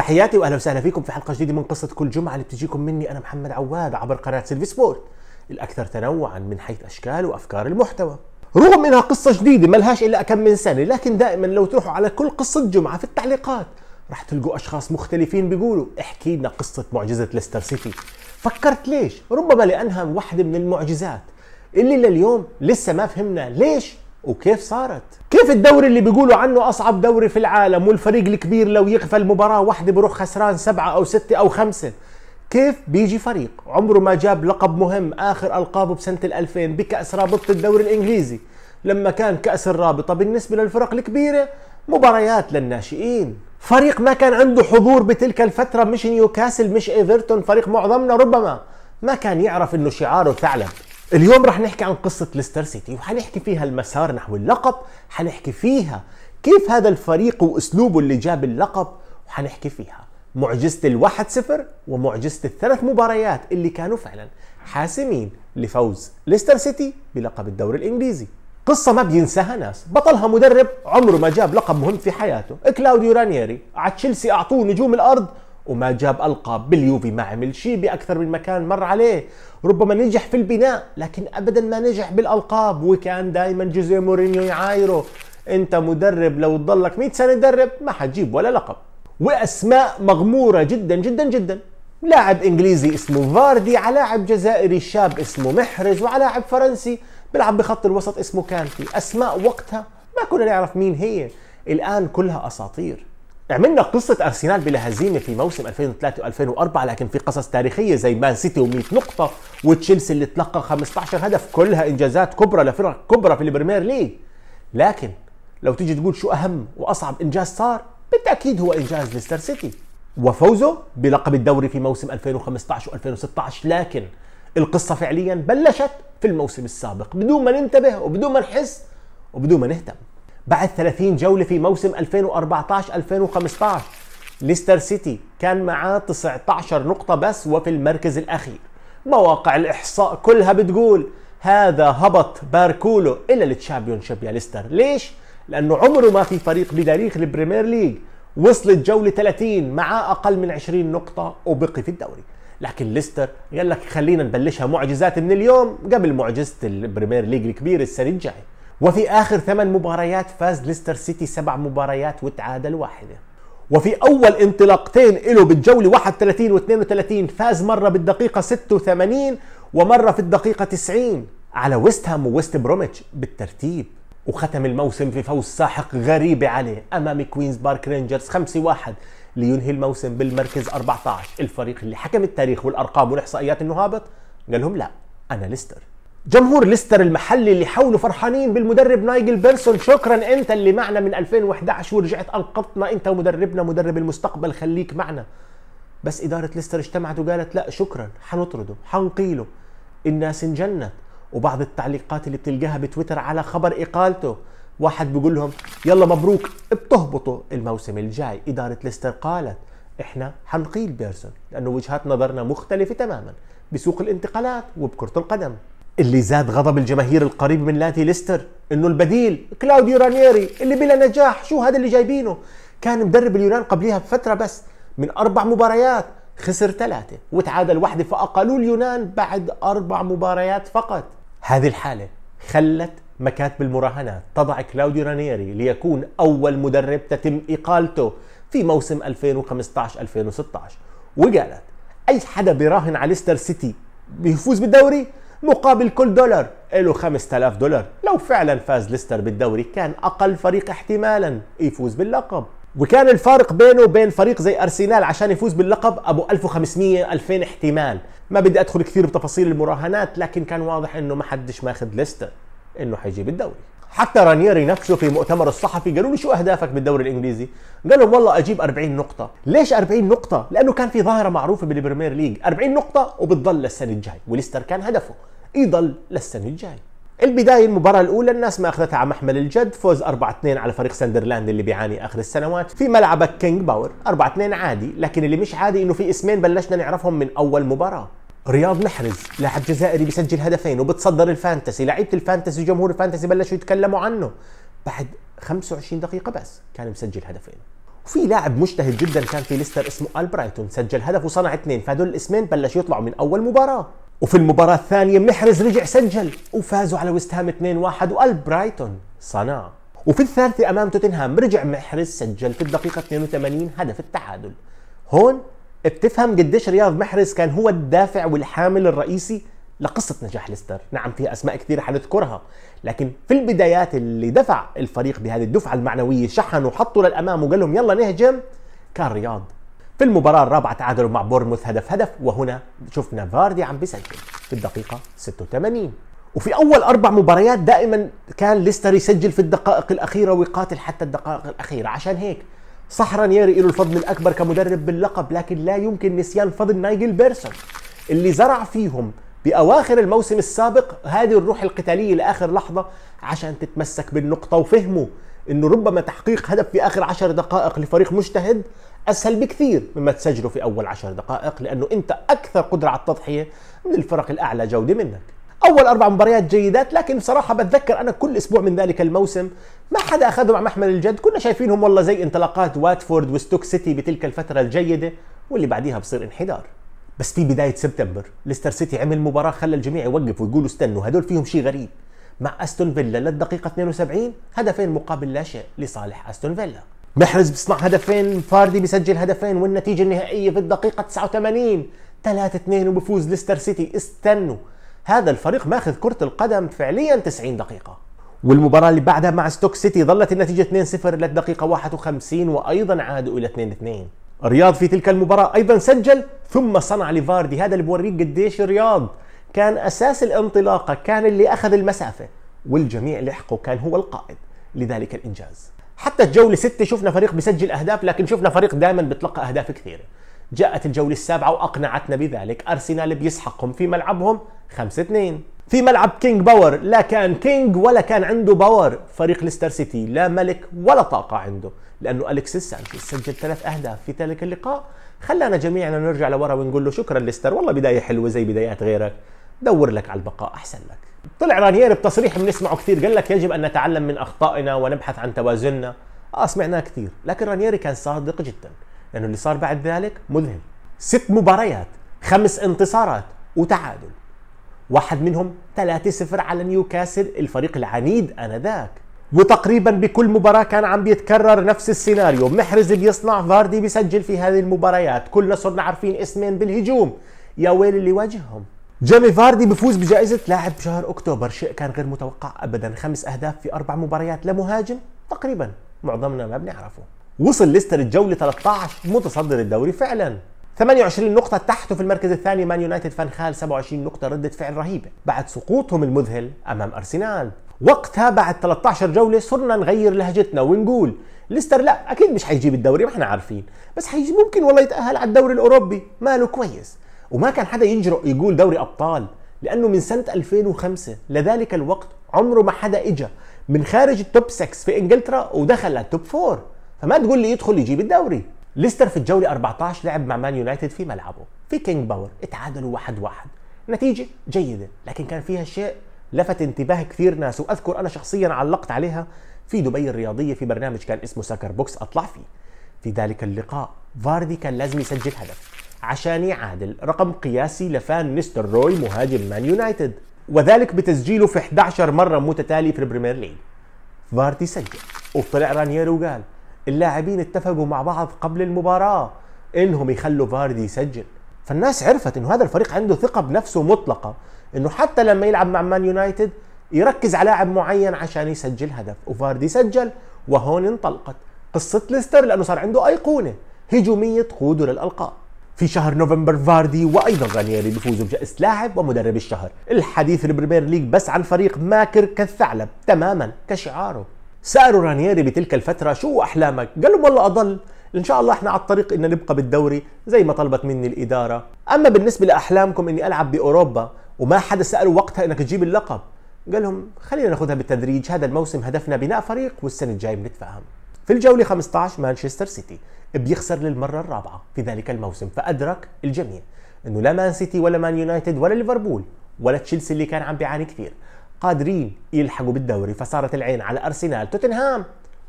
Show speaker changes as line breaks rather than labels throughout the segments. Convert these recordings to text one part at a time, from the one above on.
تحياتي واهلا وسهلا فيكم في حلقه جديده من قصه كل جمعه اللي بتجيكم مني انا محمد عواد عبر قناه سيلفي سبورت الاكثر تنوعا من حيث اشكال وافكار المحتوى رغم انها قصه جديده ما لهاش الا كم من سنه لكن دائما لو تروحوا على كل قصه جمعه في التعليقات راح تلقوا اشخاص مختلفين بيقولوا احكي لنا قصه معجزه ليستر سيتي فكرت ليش ربما لانها واحده من المعجزات اللي لليوم لسه ما فهمنا ليش وكيف صارت كيف الدوري اللي بيقولوا عنه أصعب دوري في العالم والفريق الكبير لو يغفل مباراة واحدة بروح خسران سبعة أو ستة أو خمسة كيف بيجي فريق عمره ما جاب لقب مهم آخر ألقابه بسنة 2000 بكأس رابطة الدوري الإنجليزي لما كان كأس الرابطة بالنسبة للفرق الكبيرة مباريات للناشئين فريق ما كان عنده حضور بتلك الفترة مش نيوكاسل مش ايفرتون فريق معظمنا ربما ما كان يعرف انه شعاره ثعلب اليوم رح نحكي عن قصة ليستر سيتي وحنحكي فيها المسار نحو اللقب حنحكي فيها كيف هذا الفريق وأسلوبه اللي جاب اللقب وحنحكي فيها معجزة الواحد صفر ومعجزة الثلاث مباريات اللي كانوا فعلا حاسمين لفوز ليستر سيتي بلقب الدوري الإنجليزي قصة ما بينساها ناس بطلها مدرب عمره ما جاب لقب مهم في حياته كلاوديو رانيري على تشيلسي أعطوه نجوم الأرض وما جاب القاب باليوفي ما عمل شيء باكثر من مكان مر عليه ربما نجح في البناء لكن ابدا ما نجح بالالقاب وكان دائما جوزيه مورينيو يعايره انت مدرب لو تضلك 100 سنه تدرب ما حتجيب ولا لقب واسماء مغموره جدا جدا جدا لاعب انجليزي اسمه فاردي على لاعب جزائري شاب اسمه محرز وعلى لاعب فرنسي بيلعب بخط الوسط اسمه كانتي اسماء وقتها ما كنا نعرف مين هي الان كلها اساطير عملنا قصة أرسنال بلا هزيمة في موسم 2003 و2004 لكن في قصص تاريخية زي مان سيتي و100 نقطة وتشيلسي اللي تلقى 15 هدف كلها إنجازات كبرى لفرق كبرى في البريمير ليج لكن لو تيجي تقول شو أهم وأصعب إنجاز صار بالتأكيد هو إنجاز ليستر سيتي وفوزه بلقب الدوري في موسم 2015 و2016 لكن القصة فعليا بلشت في الموسم السابق بدون ما ننتبه وبدون ما نحس وبدون ما نهتم بعد 30 جوله في موسم 2014 2015 ليستر سيتي كان معاه 19 نقطه بس وفي المركز الاخير مواقع الاحصاء كلها بتقول هذا هبط باركولو الى التشامبيونشيب يا ليستر ليش لانه عمره ما في فريق بتاريخ البريمير ليج وصلت جولة 30 مع أقل من 20 نقطة وبقي في الدوري لكن ليستر قال لك خلينا نبلشها معجزات من اليوم قبل معجزة البريمير ليج الكبير السنة الجاية وفي آخر ثمان مباريات فاز ليستر سيتي سبع مباريات وتعادل واحدة وفي أول انطلاقتين له بالجولة 31 و 32 فاز مرة بالدقيقة 86 ومرة في الدقيقة 90 على ويست هام وويست بروميتش بالترتيب وختم الموسم في فوز ساحق غريب عليه أمام كوينز بارك رينجرز 5-1 لينهي الموسم بالمركز 14 الفريق اللي حكم التاريخ والأرقام والإحصائيات إنه هابط قال لهم لا أنا ليستر جمهور ليستر المحلي اللي حوله فرحانين بالمدرب نايجل بيرسون شكرا انت اللي معنا من 2011 ورجعت انقذتنا انت ومدربنا مدرب المستقبل خليك معنا بس اداره ليستر اجتمعت وقالت لا شكرا حنطرده حنقيله الناس انجنت وبعض التعليقات اللي بتلقاها بتويتر على خبر اقالته واحد بيقول لهم يلا مبروك بتهبطوا الموسم الجاي اداره ليستر قالت احنا حنقيل بيرسون لانه وجهات نظرنا مختلفه تماما بسوق الانتقالات وبكره القدم اللي زاد غضب الجماهير القريب من لاتي ليستر انه البديل كلاوديو رانيري اللي بلا نجاح شو هذا اللي جايبينه كان مدرب اليونان قبليها بفتره بس من اربع مباريات خسر ثلاثه وتعادل واحده فاقلوا اليونان بعد اربع مباريات فقط هذه الحاله خلت مكاتب المراهنات تضع كلاوديو رانيري ليكون اول مدرب تتم اقالته في موسم 2015 2016 وقالت اي حدا بيراهن على ليستر سيتي بيفوز بالدوري مقابل كل دولار له 5000 دولار لو فعلا فاز ليستر بالدوري كان أقل فريق احتمالا يفوز باللقب وكان الفارق بينه وبين فريق زي ارسنال عشان يفوز باللقب ابو 1500 2000 احتمال ما بدي ادخل كثير بتفاصيل المراهنات لكن كان واضح انه ما حدش ماخذ ليستر انه حيجيب الدوري حتى رانيري نفسه في مؤتمر الصحفي قالوا له شو اهدافك بالدوري الانجليزي؟ قال لهم والله اجيب 40 نقطة، ليش 40 نقطة؟ لانه كان في ظاهرة معروفة بالبريمير ليج، 40 نقطة وبتضل للسنة الجاي، وليستر كان هدفه يضل للسنة الجاي. البداية المباراة الأولى الناس ما أخذتها على محمل الجد فوز 4-2 على فريق سندرلاند اللي بيعاني آخر السنوات في ملعبك كينج باور 4-2 عادي لكن اللي مش عادي إنه في اسمين بلشنا نعرفهم من أول مباراة رياض محرز لاعب جزائري بيسجل هدفين وبتصدر الفانتسي لعيبه الفانتسي جمهور الفانتسي بلشوا يتكلموا عنه بعد 25 دقيقه بس كان مسجل هدفين وفي لاعب مجتهد جدا كان في ليستر اسمه البرايتون سجل هدف وصنع اثنين فهدول الاسمين بلشوا يطلعوا من اول مباراه وفي المباراة الثانية محرز رجع سجل وفازوا على ويست هام 2-1 والبرايتون صنع وفي الثالثة أمام توتنهام رجع محرز سجل في الدقيقة 82 هدف التعادل هون بتفهم قديش رياض محرز كان هو الدافع والحامل الرئيسي لقصة نجاح ليستر نعم في أسماء كثيرة حنذكرها لكن في البدايات اللي دفع الفريق بهذه الدفعة المعنوية شحن وحطوا للأمام وقال لهم يلا نهجم كان رياض في المباراة الرابعة تعادلوا مع بورموث هدف هدف وهنا شفنا فاردي عم بيسجل في الدقيقة 86 وفي أول أربع مباريات دائما كان ليستر يسجل في الدقائق الأخيرة ويقاتل حتى الدقائق الأخيرة عشان هيك صح رانييري له الفضل الاكبر كمدرب باللقب لكن لا يمكن نسيان فضل نايجل بيرسون اللي زرع فيهم باواخر الموسم السابق هذه الروح القتاليه لاخر لحظه عشان تتمسك بالنقطه وفهموا انه ربما تحقيق هدف في اخر عشر دقائق لفريق مجتهد اسهل بكثير مما تسجله في اول عشر دقائق لانه انت اكثر قدره على التضحيه من الفرق الاعلى جوده منك اول اربع مباريات جيدات لكن بصراحه بتذكر انا كل اسبوع من ذلك الموسم ما حدا اخذهم مع محمل الجد كنا شايفينهم والله زي انطلاقات واتفورد وستوك سيتي بتلك الفتره الجيده واللي بعديها بصير انحدار بس في بدايه سبتمبر ليستر سيتي عمل مباراه خلى الجميع يوقف ويقولوا استنوا هدول فيهم شيء غريب مع استون فيلا للدقيقه 72 هدفين مقابل لا شيء لصالح استون فيلا محرز بيصنع هدفين فاردي بيسجل هدفين والنتيجه النهائيه في الدقيقه 89 3 2 وبفوز ليستر سيتي استنوا هذا الفريق ماخذ كرة القدم فعليا 90 دقيقة والمباراة اللي بعدها مع ستوك سيتي ظلت النتيجة 2-0 للدقيقة 51 وأيضا عادوا إلى 2-2 رياض في تلك المباراة أيضا سجل ثم صنع لفاردي هذا اللي بوريك قديش رياض كان أساس الانطلاقة كان اللي أخذ المسافة والجميع لحقه كان هو القائد لذلك الإنجاز حتى الجولة 6 شفنا فريق بيسجل أهداف لكن شفنا فريق دائما بتلقى أهداف كثيرة جاءت الجولة السابعة وأقنعتنا بذلك أرسنال بيسحقهم في ملعبهم 5 2 في ملعب كينج باور لا كان كينج ولا كان عنده باور فريق ليستر سيتي لا ملك ولا طاقة عنده لأنه أليكسيس سانشيز سجل ثلاث أهداف في ذلك اللقاء خلانا جميعنا نرجع لورا ونقول له شكرا ليستر والله بداية حلوة زي بدايات غيرك دور لك على البقاء أحسن لك طلع رانيير بتصريح بنسمعه كثير قال لك يجب أن نتعلم من أخطائنا ونبحث عن توازننا آه سمعناه كثير لكن رانييري كان صادق جداً لانه اللي صار بعد ذلك مذهل ست مباريات خمس انتصارات وتعادل واحد منهم 3-0 على نيوكاسل الفريق العنيد انذاك وتقريبا بكل مباراة كان عم بيتكرر نفس السيناريو محرز بيصنع فاردي بيسجل في هذه المباريات كلنا صرنا عارفين اسمين بالهجوم يا ويل اللي واجههم جيمي فاردي بفوز بجائزة لاعب شهر أكتوبر شيء كان غير متوقع أبدا خمس أهداف في أربع مباريات لمهاجم تقريبا معظمنا ما بنعرفه وصل ليستر الجوله 13 متصدر الدوري فعلا 28 نقطة تحته في المركز الثاني مان يونايتد فان خال 27 نقطة ردة فعل رهيبة بعد سقوطهم المذهل أمام أرسنال وقتها بعد 13 جولة صرنا نغير لهجتنا ونقول ليستر لا أكيد مش حيجيب الدوري ما احنا عارفين بس حيجي ممكن والله يتأهل على الدوري الأوروبي ماله كويس وما كان حدا يجرؤ يقول دوري أبطال لأنه من سنة 2005 لذلك الوقت عمره ما حدا إجا من خارج التوب 6 في إنجلترا ودخل للتوب 4 فما تقول لي يدخل يجيب الدوري ليستر في الجوله 14 لعب مع مان يونايتد في ملعبه في كينج باور اتعادلوا 1-1 نتيجه جيده لكن كان فيها شيء لفت انتباه كثير ناس واذكر انا شخصيا علقت عليها في دبي الرياضيه في برنامج كان اسمه سكر بوكس اطلع فيه في ذلك اللقاء فاردي كان لازم يسجل هدف عشان يعادل رقم قياسي لفان نيستر روي مهاجم مان يونايتد وذلك بتسجيله في 11 مره متتاليه في البريمير ليج فاردي سجل وطلع رانيير وقال اللاعبين اتفقوا مع بعض قبل المباراه انهم يخلوا فاردي يسجل فالناس عرفت انه هذا الفريق عنده ثقه بنفسه مطلقه انه حتى لما يلعب مع مان يونايتد يركز على لاعب معين عشان يسجل هدف وفاردي سجل وهون انطلقت قصه ليستر لانه صار عنده ايقونه هجوميه تقوده للالقاب في شهر نوفمبر فاردي وايضا رانييري بيفوزوا بجائزه لاعب ومدرب الشهر الحديث البريمير ليج بس عن فريق ماكر كالثعلب تماما كشعاره سالوا رانييري بتلك الفتره شو احلامك قال لهم والله اضل ان شاء الله احنا على الطريق ان نبقى بالدوري زي ما طلبت مني الاداره اما بالنسبه لاحلامكم اني العب باوروبا وما حدا ساله وقتها انك تجيب اللقب قال لهم خلينا ناخذها بالتدريج هذا الموسم هدفنا بناء فريق والسنه الجايه بنتفاهم في الجوله 15 مانشستر سيتي بيخسر للمره الرابعه في ذلك الموسم فادرك الجميع انه لا مان سيتي ولا مان يونايتد ولا ليفربول ولا تشيلسي اللي كان عم بيعاني كثير قادرين يلحقوا بالدوري فصارت العين على أرسنال توتنهام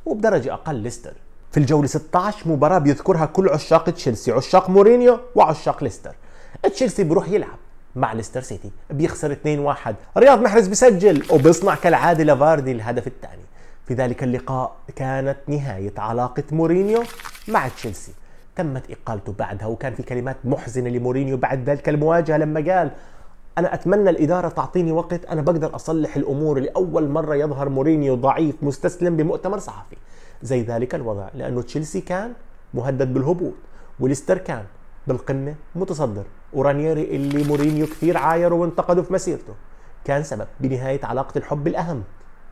وبدرجة أقل ليستر في الجولة 16 مباراة بيذكرها كل عشاق تشيلسي عشاق مورينيو وعشاق ليستر تشيلسي بروح يلعب مع ليستر سيتي بيخسر 2-1 رياض محرز بيسجل وبيصنع كالعادة لافاردي الهدف الثاني في ذلك اللقاء كانت نهاية علاقة مورينيو مع تشيلسي تمت إقالته بعدها وكان في كلمات محزنة لمورينيو بعد ذلك المواجهة لما قال انا اتمنى الاداره تعطيني وقت انا بقدر اصلح الامور لاول مره يظهر مورينيو ضعيف مستسلم بمؤتمر صحفي زي ذلك الوضع لانه تشيلسي كان مهدد بالهبوط وليستر كان بالقمه متصدر ورانيري اللي مورينيو كثير عايره وانتقده في مسيرته كان سبب بنهايه علاقه الحب الاهم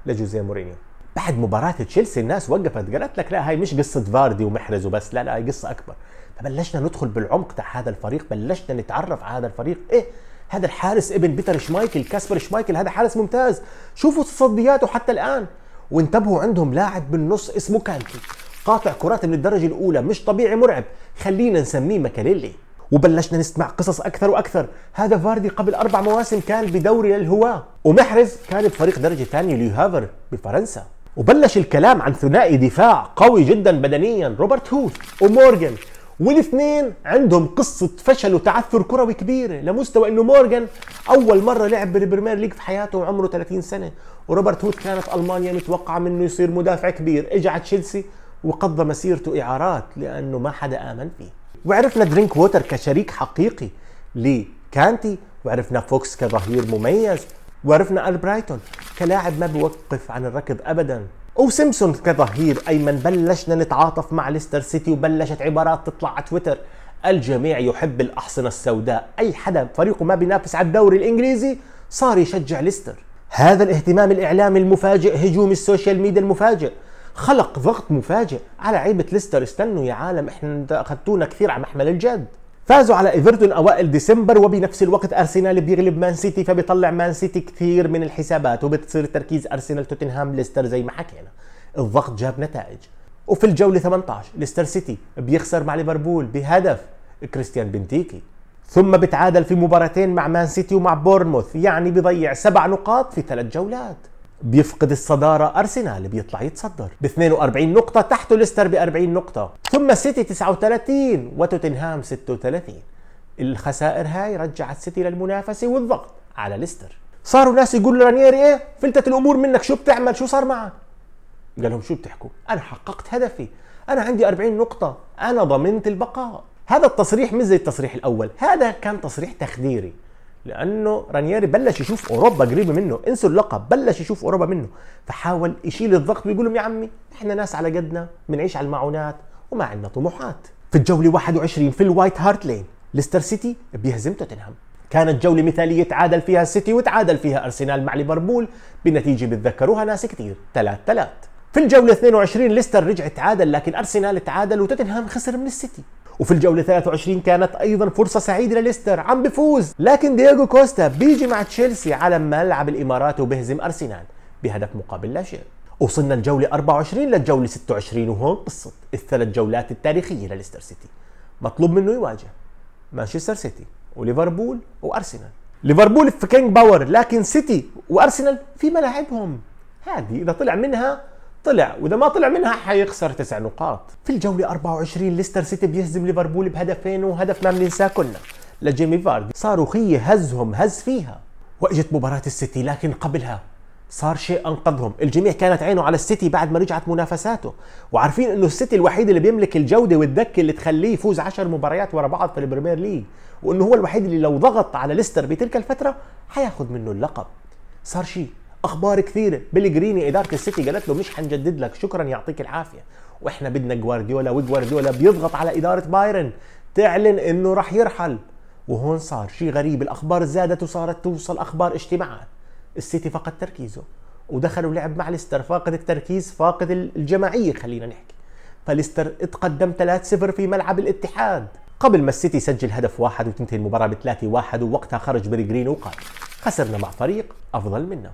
لجوزيه مورينيو بعد مباراة تشيلسي الناس وقفت قالت لك لا هاي مش قصة فاردي ومحرز وبس لا لا هاي قصة أكبر فبلشنا ندخل بالعمق تاع هذا الفريق بلشنا نتعرف على هذا الفريق إيه هذا الحارس ابن بيتر شمايكل كاسبر شمايكل هذا حارس ممتاز شوفوا تصدياته حتى الان وانتبهوا عندهم لاعب بالنص اسمه كانتي قاطع كرات من الدرجه الاولى مش طبيعي مرعب خلينا نسميه مكاليلي وبلشنا نسمع قصص اكثر واكثر هذا فاردي قبل اربع مواسم كان بدوري للهواه ومحرز كان بفريق درجه ثانيه ليوهافر بفرنسا وبلش الكلام عن ثنائي دفاع قوي جدا بدنيا روبرت هوث ومورغان والاثنين عندهم قصة فشل وتعثر كروي كبيرة لمستوى انه مورغان اول مرة لعب بالبريمير ليج في حياته وعمره 30 سنة وروبرت هود كانت المانيا متوقعة منه يصير مدافع كبير اجى على تشيلسي وقضى مسيرته اعارات لانه ما حدا امن فيه وعرفنا درينك ووتر كشريك حقيقي لكانتي وعرفنا فوكس كظهير مميز وعرفنا البرايتون كلاعب ما بيوقف عن الركض ابدا وسيمسون كظهير ايمن بلشنا نتعاطف مع ليستر سيتي وبلشت عبارات تطلع على تويتر الجميع يحب الاحصنه السوداء اي حدا فريقه ما بينافس على الدوري الانجليزي صار يشجع ليستر هذا الاهتمام الاعلامي المفاجئ هجوم السوشيال ميديا المفاجئ خلق ضغط مفاجئ على عيبة ليستر استنوا يا عالم احنا اخذتونا كثير على محمل الجد فازوا على ايفرتون اوائل ديسمبر وبنفس الوقت ارسنال بيغلب مان سيتي فبيطلع مان سيتي كثير من الحسابات وبتصير تركيز ارسنال توتنهام ليستر زي ما حكينا الضغط جاب نتائج وفي الجولة 18 ليستر سيتي بيخسر مع ليفربول بهدف كريستيان بنتيكي ثم بتعادل في مباراتين مع مان سيتي ومع بورنموث يعني بضيع سبع نقاط في ثلاث جولات بيفقد الصدارة أرسنال بيطلع يتصدر ب 42 نقطة تحته ليستر ب 40 نقطة ثم سيتي 39 وتوتنهام 36 الخسائر هاي رجعت سيتي للمنافسة والضغط على ليستر صاروا ناس يقولوا رانيري ايه فلتت الامور منك شو بتعمل شو صار معك قال لهم شو بتحكوا انا حققت هدفي انا عندي 40 نقطة انا ضمنت البقاء هذا التصريح مش زي التصريح الاول هذا كان تصريح تخديري لانه رانياري بلش يشوف اوروبا قريبه منه انسوا اللقب بلش يشوف اوروبا منه فحاول يشيل الضغط ويقول لهم يا عمي احنا ناس على قدنا بنعيش على المعونات وما عندنا طموحات في الجوله 21 في الوايت هارت لين ليستر سيتي بيهزم توتنهام كانت جولة مثالية تعادل فيها السيتي وتعادل فيها أرسنال مع ليفربول بنتيجة بتذكروها ناس كثير 3 3 في الجولة 22 ليستر رجع تعادل لكن أرسنال تعادل وتوتنهام خسر من السيتي وفي الجوله 23 كانت ايضا فرصه سعيده لليستر عم بفوز لكن دييغو كوستا بيجي مع تشيلسي على ملعب الامارات وبهزم ارسنال بهدف مقابل لا شيء وصلنا الجولة 24 للجولة 26 وهون قصة الثلاث جولات التاريخية لليستر سيتي مطلوب منه يواجه مانشستر سيتي وليفربول وارسنال ليفربول في كينج باور لكن سيتي وارسنال في ملاعبهم هذه اذا طلع منها طلع واذا ما طلع منها حيخسر تسع نقاط في الجوله 24 ليستر سيتي بيهزم ليفربول بهدفين وهدف ما بننساه كلنا لجيمي فاردي صاروخيه هزهم هز فيها واجت مباراه السيتي لكن قبلها صار شيء انقذهم الجميع كانت عينه على السيتي بعد ما رجعت منافساته وعارفين انه السيتي الوحيد اللي بيملك الجوده والدكه اللي تخليه يفوز 10 مباريات ورا بعض في البريمير ليج وانه هو الوحيد اللي لو ضغط على ليستر بتلك الفتره حياخذ منه اللقب صار شيء اخبار كثيره بلجريني اداره السيتي قالت له مش حنجدد لك شكرا يعطيك العافيه واحنا بدنا جوارديولا وجوارديولا بيضغط على اداره بايرن تعلن انه راح يرحل وهون صار شيء غريب الاخبار زادت وصارت توصل اخبار اجتماعات السيتي فقد تركيزه ودخلوا لعب مع ليستر فاقد التركيز فاقد الجماعيه خلينا نحكي فليستر اتقدم 3-0 في ملعب الاتحاد قبل ما السيتي يسجل هدف واحد وتنتهي المباراة 3-1 ووقتها خرج بريجرين وقال خسرنا مع فريق أفضل منا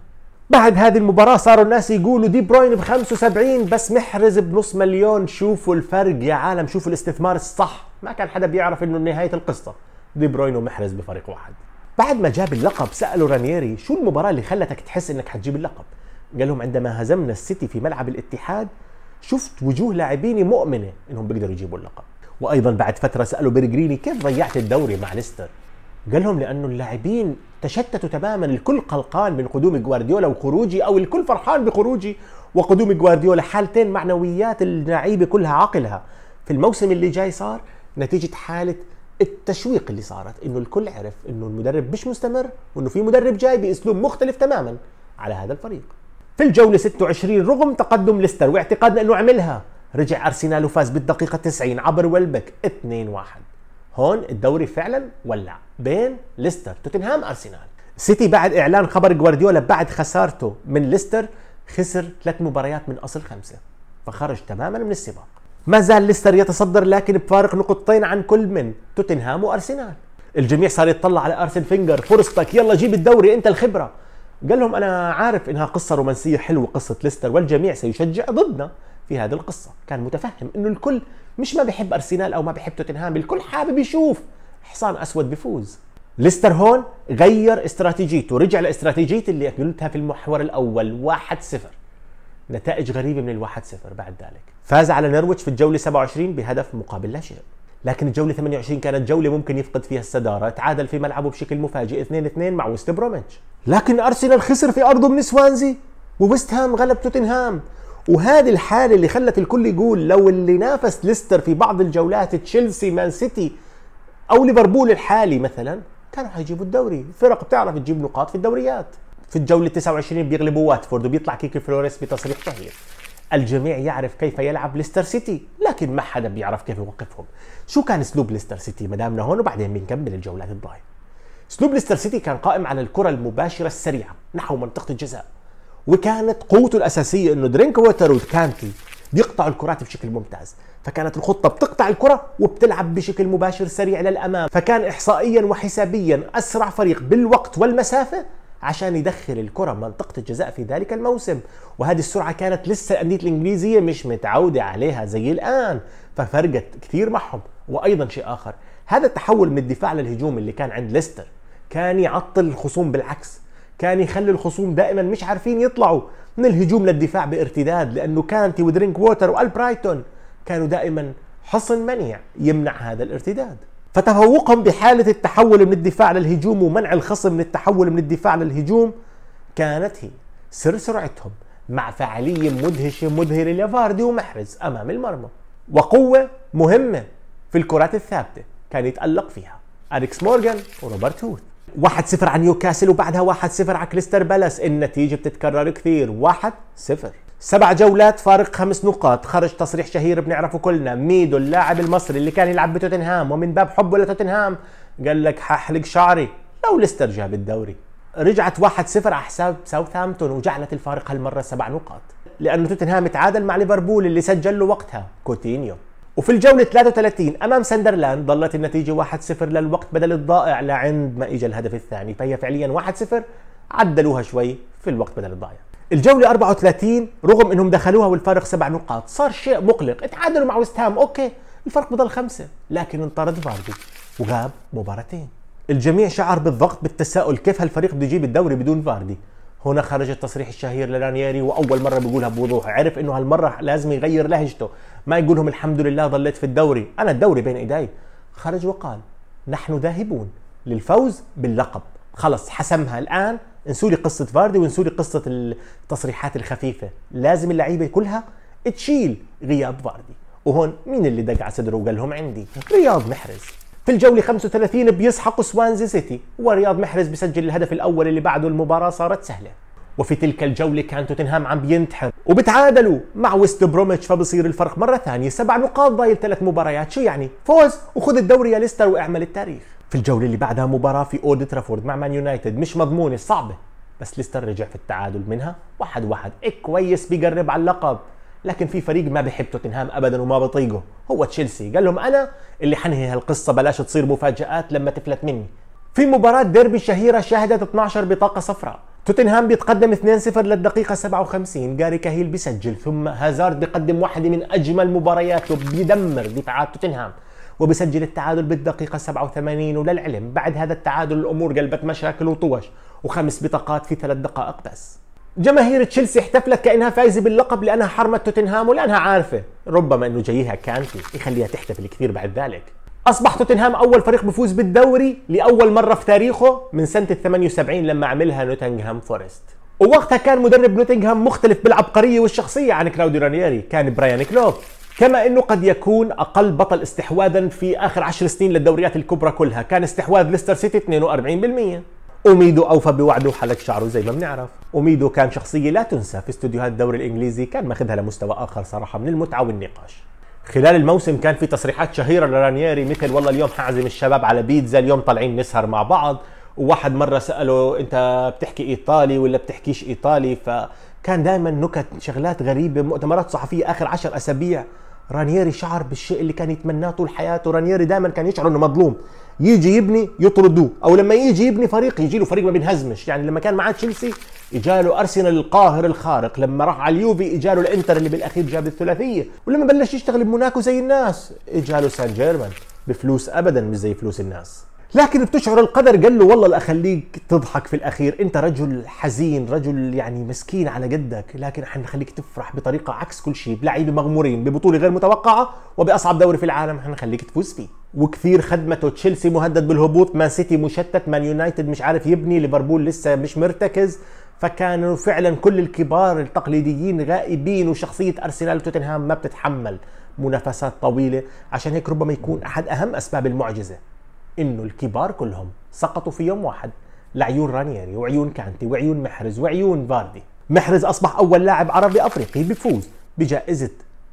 بعد هذه المباراة صاروا الناس يقولوا دي بروين ب 75 بس محرز بنص مليون شوفوا الفرق يا عالم شوفوا الاستثمار الصح ما كان حدا بيعرف انه نهاية القصة دي بروين ومحرز بفريق واحد بعد ما جاب اللقب سألوا رانييري شو المباراة اللي خلتك تحس انك حتجيب اللقب قال لهم عندما هزمنا السيتي في ملعب الاتحاد شفت وجوه لاعبيني مؤمنة انهم بيقدروا يجيبوا اللقب وايضا بعد فترة سألوا بيرجريني كيف ضيعت الدوري مع ليستر قال لهم لانه اللاعبين تشتتوا تماما الكل قلقان من قدوم جوارديولا وخروجي او الكل فرحان بخروجي وقدوم جوارديولا حالتين معنويات اللعيبه كلها عقلها في الموسم اللي جاي صار نتيجه حاله التشويق اللي صارت انه الكل عرف انه المدرب مش مستمر وانه في مدرب جاي باسلوب مختلف تماما على هذا الفريق في الجوله 26 رغم تقدم ليستر واعتقادنا انه عملها رجع ارسنال وفاز بالدقيقه 90 عبر ولبك 2-1 هون الدوري فعلا ولع بين ليستر توتنهام ارسنال سيتي بعد اعلان خبر جوارديولا بعد خسارته من ليستر خسر ثلاث مباريات من اصل خمسه فخرج تماما من السباق ما زال ليستر يتصدر لكن بفارق نقطتين عن كل من توتنهام وارسنال الجميع صار يتطلع على ارسن فينجر فرصتك يلا جيب الدوري انت الخبره قال لهم انا عارف انها قصه رومانسيه حلوه قصه ليستر والجميع سيشجع ضدنا في هذه القصه كان متفهم انه الكل مش ما بحب ارسنال او ما بحب توتنهام الكل حابب يشوف حصان اسود بفوز ليستر هون غير استراتيجيته رجع لاستراتيجيته اللي قلتها في المحور الاول 1-0 نتائج غريبه من ال 1-0 بعد ذلك فاز على نرويتش في الجوله 27 بهدف مقابل لا شيء لكن الجولة 28 كانت جولة ممكن يفقد فيها الصدارة، تعادل في ملعبه بشكل مفاجئ 2-2 مع ويست بروميتش، لكن أرسنال خسر في أرضه من سوانزي، وويست هام غلب توتنهام، وهذه الحالة اللي خلت الكل يقول لو اللي نافس ليستر في بعض الجولات تشيلسي مان سيتي او ليفربول الحالي مثلا كانوا حيجيبوا الدوري فرق بتعرف تجيب نقاط في الدوريات في الجوله 29 بيغلبوا واتفورد وبيطلع كيكي فلوريس بتصريح شهير طيب. الجميع يعرف كيف يلعب ليستر سيتي لكن ما حدا بيعرف كيف يوقفهم شو كان اسلوب ليستر سيتي ما دامنا هون وبعدين بنكمل الجولات الضايعه اسلوب ليستر سيتي كان قائم على الكره المباشره السريعه نحو منطقه الجزاء وكانت قوته الاساسيه انه درينك ووتر وكانتي بيقطعوا الكرات بشكل ممتاز فكانت الخطة بتقطع الكرة وبتلعب بشكل مباشر سريع للأمام فكان إحصائيا وحسابيا أسرع فريق بالوقت والمسافة عشان يدخل الكرة منطقة الجزاء في ذلك الموسم وهذه السرعة كانت لسه الأندية الإنجليزية مش متعودة عليها زي الآن ففرقت كثير معهم وأيضا شيء آخر هذا التحول من الدفاع للهجوم اللي كان عند ليستر كان يعطل الخصوم بالعكس كان يخلي الخصوم دائما مش عارفين يطلعوا من الهجوم للدفاع بارتداد لانه كانتي ودرينك ووتر والبرايتون كانوا دائما حصن منيع يمنع هذا الارتداد فتفوقهم بحالة التحول من الدفاع للهجوم ومنع الخصم من التحول من الدفاع للهجوم كانت هي سر سرعتهم مع فعالية مدهشة مذهلة لفاردي ومحرز أمام المرمى وقوة مهمة في الكرات الثابتة كان يتألق فيها أليكس مورغان وروبرت هوث 1-0 عن نيوكاسل وبعدها 1-0 على كريستر بالاس النتيجة بتتكرر كثير 1-0 سبع جولات فارق خمس نقاط خرج تصريح شهير بنعرفه كلنا ميدو اللاعب المصري اللي كان يلعب بتوتنهام ومن باب حبه لتوتنهام قال لك ححلق شعري لو ليستر جاب الدوري رجعت 1-0 على حساب ساوثهامبتون وجعلت الفارق هالمره سبع نقاط لانه توتنهام تعادل مع ليفربول اللي سجل له وقتها كوتينيو وفي الجولة 33 أمام سندرلاند ظلت النتيجة 1-0 للوقت بدل الضائع لعند ما إجا الهدف الثاني فهي فعليا 1-0 عدلوها شوي في الوقت بدل الضائع الجولة 34 رغم انهم دخلوها والفارق سبع نقاط صار شيء مقلق اتعادلوا مع وستهام اوكي الفرق بضل خمسة لكن انطرد فاردي وغاب مباراتين الجميع شعر بالضغط بالتساؤل كيف هالفريق بده يجيب الدوري بدون فاردي هنا خرج التصريح الشهير لرانييري واول مره بيقولها بوضوح عرف انه هالمره لازم يغير لهجته ما يقولهم الحمد لله ضليت في الدوري انا الدوري بين ايدي خرج وقال نحن ذاهبون للفوز باللقب خلص حسمها الان انسوا لي قصه فاردي وانسوا لي قصه التصريحات الخفيفه لازم اللعيبه كلها تشيل غياب فاردي وهون مين اللي دق على صدره وقال لهم عندي رياض محرز في الجولة 35 بيسحق سوانزي سيتي ورياض محرز بسجل الهدف الأول اللي بعده المباراة صارت سهلة وفي تلك الجولة كان توتنهام عم بينتحر وبتعادلوا مع ويست بروميتش فبصير الفرق مرة ثانية سبع نقاط ضايل ثلاث مباريات شو يعني فوز وخذ الدوري يا ليستر واعمل التاريخ في الجولة اللي بعدها مباراة في أولد ترافورد مع مان يونايتد مش مضمونة صعبة بس ليستر رجع في التعادل منها واحد واحد إيه كويس بيقرب على اللقب لكن في فريق ما بحب توتنهام ابدا وما بطيقه هو تشيلسي قال لهم انا اللي حنهي هالقصه بلاش تصير مفاجات لما تفلت مني في مباراة ديربي شهيرة شهدت 12 بطاقة صفراء توتنهام بيتقدم 2-0 للدقيقة 57 جاري كاهيل بيسجل ثم هازارد بيقدم واحدة من أجمل مبارياته بيدمر دفاعات توتنهام وبسجل التعادل بالدقيقة 87 وللعلم بعد هذا التعادل الأمور قلبت مشاكل وطوش وخمس بطاقات في ثلاث دقائق بس جماهير تشيلسي احتفلت كانها فايزه باللقب لانها حرمت توتنهام ولانها عارفه ربما انه جايها كانتي يخليها تحتفل كثير بعد ذلك اصبح توتنهام اول فريق بفوز بالدوري لاول مره في تاريخه من سنه 78 لما عملها نوتنغهام فورست ووقتها كان مدرب نوتنغهام مختلف بالعبقريه والشخصيه عن كلاودي رانييري كان برايان كلوب كما انه قد يكون اقل بطل استحواذا في اخر 10 سنين للدوريات الكبرى كلها كان استحواذ ليستر سيتي 42% أوميدو أوفى بوعده وحلق شعره زي ما بنعرف أوميدو كان شخصية لا تنسى في استوديوهات الدوري الإنجليزي كان ماخذها لمستوى آخر صراحة من المتعة والنقاش خلال الموسم كان في تصريحات شهيرة لرانييري مثل والله اليوم حعزم الشباب على بيتزا اليوم طالعين نسهر مع بعض وواحد مرة سأله أنت بتحكي إيطالي ولا بتحكيش إيطالي فكان دائما نكت شغلات غريبة مؤتمرات صحفية آخر عشر أسابيع رانييري شعر بالشيء اللي كان يتمناه طول حياته رانييري دائما كان يشعر انه مظلوم يجي يبني يطردوه او لما يجي يبني فريق يجي له فريق ما بينهزمش يعني لما كان معاه تشيلسي اجاله ارسنال القاهر الخارق لما راح على اليوفي اجاله الانتر اللي بالاخير جاب الثلاثيه ولما بلش يشتغل بموناكو زي الناس اجاله سان جيرمان بفلوس ابدا مش زي فلوس الناس لكن بتشعر القدر قال له والله لأخليك تضحك في الاخير انت رجل حزين رجل يعني مسكين على جدك لكن حنخليك تفرح بطريقه عكس كل شيء بلعيبه مغمورين ببطوله غير متوقعه وباصعب دوري في العالم حنخليك تفوز فيه وكثير خدمته تشيلسي مهدد بالهبوط مان سيتي مشتت مان يونايتد مش عارف يبني ليفربول لسه مش مرتكز فكانوا فعلا كل الكبار التقليديين غائبين وشخصيه ارسنال وتوتنهام ما بتتحمل منافسات طويله عشان هيك ربما يكون احد اهم اسباب المعجزه انه الكبار كلهم سقطوا في يوم واحد لعيون رانيري وعيون كانتي وعيون محرز وعيون فاردي محرز اصبح اول لاعب عربي افريقي بفوز بجائزه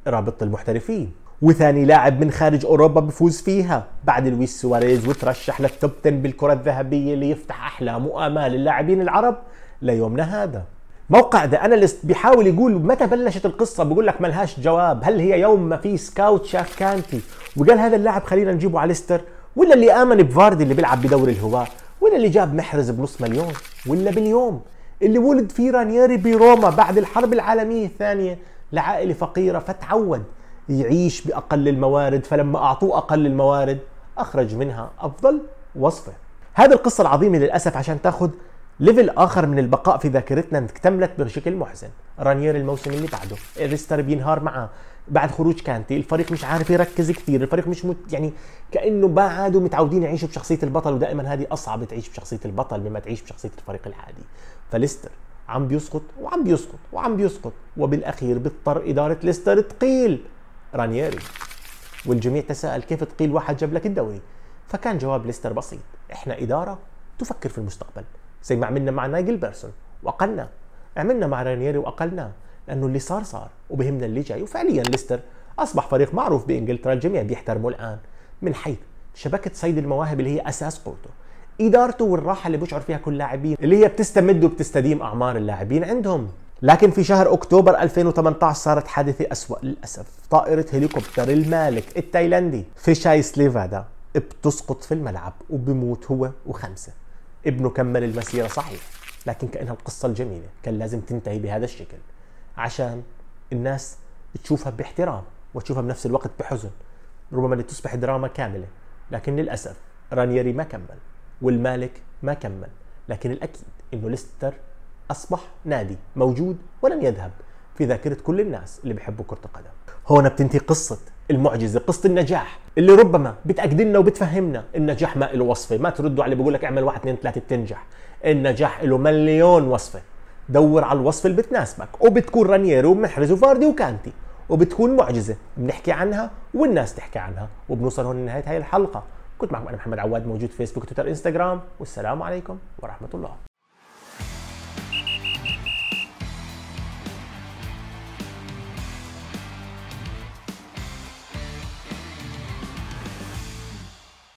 رابطه المحترفين وثاني لاعب من خارج اوروبا بفوز فيها بعد لويس سواريز وترشح للتوب 10 بالكره الذهبيه اللي يفتح احلام وامال اللاعبين العرب ليومنا هذا موقع ذا اناليست بيحاول يقول متى بلشت القصه بيقول لك ملهاش جواب هل هي يوم ما في سكاوت شاف كانتي وقال هذا اللاعب خلينا نجيبه على ليستر ولا اللي امن بفاردي اللي بيلعب بدوري الهواه ولا اللي جاب محرز بنص مليون ولا باليوم اللي ولد فيه رانياري بروما بعد الحرب العالميه الثانيه لعائله فقيره فتعود يعيش باقل الموارد فلما اعطوه اقل الموارد اخرج منها افضل وصفه هذه القصه العظيمه للاسف عشان تاخذ ليفل اخر من البقاء في ذاكرتنا اكتملت بشكل محزن رانيير الموسم اللي بعده الريستر بينهار معه بعد خروج كانتي الفريق مش عارف يركز كثير الفريق مش مت يعني كانه عادوا متعودين يعيشوا بشخصيه البطل ودائما هذه اصعب تعيش بشخصيه البطل مما تعيش بشخصيه الفريق العادي فليستر عم بيسقط وعم بيسقط وعم بيسقط وبالاخير بيضطر اداره ليستر تقيل رانييري والجميع تساءل كيف تقيل واحد جاب لك الدوري فكان جواب ليستر بسيط احنا اداره تفكر في المستقبل زي ما عملنا مع نايجل بيرسون واقلنا عملنا مع رانييري واقلناه لانه اللي صار صار وبهمنا اللي جاي وفعليا ليستر اصبح فريق معروف بانجلترا الجميع بيحترمه الان من حيث شبكه صيد المواهب اللي هي اساس قوته ادارته والراحه اللي بيشعر فيها كل لاعبين اللي هي بتستمد وبتستديم اعمار اللاعبين عندهم لكن في شهر اكتوبر 2018 صارت حادثه اسوا للاسف طائره هليكوبتر المالك التايلندي فيشاي سليفادا بتسقط في الملعب وبموت هو وخمسه ابنه كمل المسيره صحيح لكن كانها القصه الجميله كان لازم تنتهي بهذا الشكل عشان الناس تشوفها باحترام وتشوفها بنفس الوقت بحزن ربما لتصبح دراما كامله لكن للاسف رانيري ما كمل والمالك ما كمل لكن الاكيد انه ليستر اصبح نادي موجود ولن يذهب في ذاكره كل الناس اللي بيحبوا كره القدم هون بتنتهي قصه المعجزه قصه النجاح اللي ربما بتاكد لنا وبتفهمنا النجاح ما له وصفه ما تردوا على بيقول لك اعمل واحد اثنين ثلاثه بتنجح النجاح له مليون وصفه دور على الوصف اللي بتناسبك وبتكون رانييرو ومحرز وفاردي وكانتي وبتكون معجزة بنحكي عنها والناس تحكي عنها وبنوصل هون لنهاية هاي الحلقة كنت معكم أنا محمد عواد موجود فيسبوك تويتر انستغرام والسلام عليكم ورحمة الله